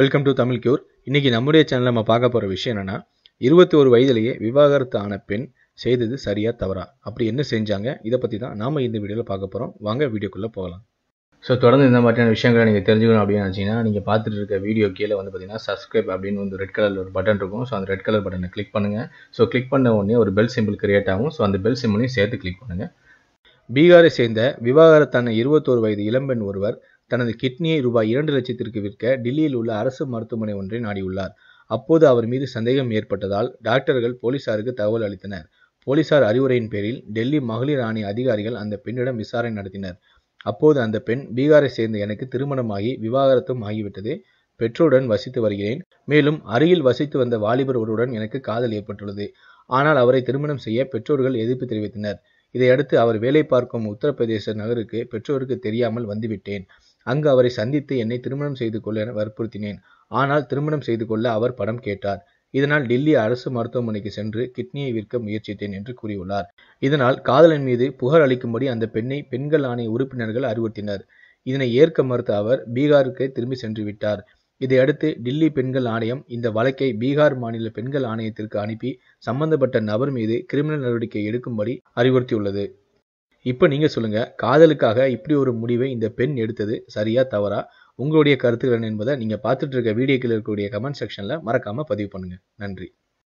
welcome to Tamil cure இன்றைக்கி நம்முடைய சேனலில் நம்ம பார்க்க போகிற விஷயம் என்னென்னா இருபத்தி ஒரு வயதிலேயே விவாகரத்து ஆன பெண் செய்தது சரியாக தவறா அப்படி என்ன செஞ்சாங்க இதை பற்றி தான் நாம் இந்த வீடியோவில் பார்க்க போகிறோம் வாங்க வீடியோக்குள்ளே போகலாம் ஸோ தொடர்ந்து இந்த மாதிரியான விஷயங்களை நீங்கள் தெரிஞ்சுக்கணும் அப்படின்னு நினச்சிங்கன்னா நீங்கள் பார்த்துட்டு இருக்க வீடியோ கீழே வந்து பார்த்தீங்கன்னா சப்ஸ்கிரைப் அப்படின்னு வந்து ரெட் கலர் ஒரு பட்டன் இருக்கும் ஸோ அந்த ரெட் கலர் பட்டனை கிளிக் பண்ணுங்கள் ஸோ கிளிக் பண்ண உடனே ஒரு பெல் சிம்பிள் கிரியேட் ஆகும் ஸோ அந்த பெல் சிம்பிளையும் சேர்த்து கிளிக் பண்ணுங்கள் பீகாரை சேர்ந்த விவாகரத்தான இருபத்தோரு வயது இளம்பெண் ஒருவர் தனது கிட்னியை ரூபாய் இரண்டு லட்சத்திற்கு விற்க டில்லியில் உள்ள அரசு மருத்துவமனை ஒன்றை நாடியுள்ளார் அப்போது அவர் மீது சந்தேகம் ஏற்பட்டதால் டாக்டர்கள் போலீசாருக்கு தகவல் அளித்தனர் போலீசார் அறிவுரையின் பேரில் டெல்லி மகளிர் ஆணைய அதிகாரிகள் அந்த பெண்ணிடம் விசாரணை நடத்தினர் அப்போது அந்த பெண் பீகாரை சேர்ந்த எனக்கு திருமணமாகி விவாகரத்தும் ஆகிவிட்டது பெற்றோருடன் வசித்து வருகிறேன் மேலும் அருகில் வசித்து வந்த வாலிபர் ஒருவருடன் எனக்கு காதல் ஏற்பட்டுள்ளது ஆனால் அவரை திருமணம் செய்ய பெற்றோர்கள் எதிர்ப்பு தெரிவித்தனர் இதையடுத்து அவர் வேலை பார்க்கும் உத்தரப்பிரதேச நகருக்கு பெற்றோருக்கு தெரியாமல் வந்துவிட்டேன் அங்கு அவரை சந்தித்து என்னை திருமணம் செய்து கொள்ள என வற்புறுத்தினேன் ஆனால் திருமணம் செய்து கொள்ள அவர் படம் கேட்டார் இதனால் டெல்லி அரசு மருத்துவமனைக்கு சென்று கிட்னியை விற்க முயற்சித்தேன் என்று கூறியுள்ளார் இதனால் காதலன் மீது புகார் அளிக்கும்படி அந்த பெண்ணை பெண்கள் ஆணைய உறுப்பினர்கள் அறிவுறுத்தினர் இதனை ஏற்க மறுத்த அவர் பீகாருக்கு திரும்பி சென்று விட்டார் இதையடுத்து டில்லி பெண்கள் ஆணையம் இந்த வழக்கை பீகார் மாநில பெண்கள் ஆணையத்திற்கு அனுப்பி சம்பந்தப்பட்ட நபர் மீது கிரிமினல் நடவடிக்கை எடுக்கும்படி அறிவுறுத்தியுள்ளது இப்போ நீங்கள் சொல்லுங்கள் காதலுக்காக இப்படி ஒரு முடிவை இந்த பெண் எடுத்தது சரியா தவறா உங்களுடைய கருத்துக்கள் என்பதை நீங்கள் பார்த்துட்டு இருக்க வீடியோக்கில் இருக்கக்கூடிய கமெண்ட் செக்ஷனில் மறக்காமல் பதிவு பண்ணுங்கள் நன்றி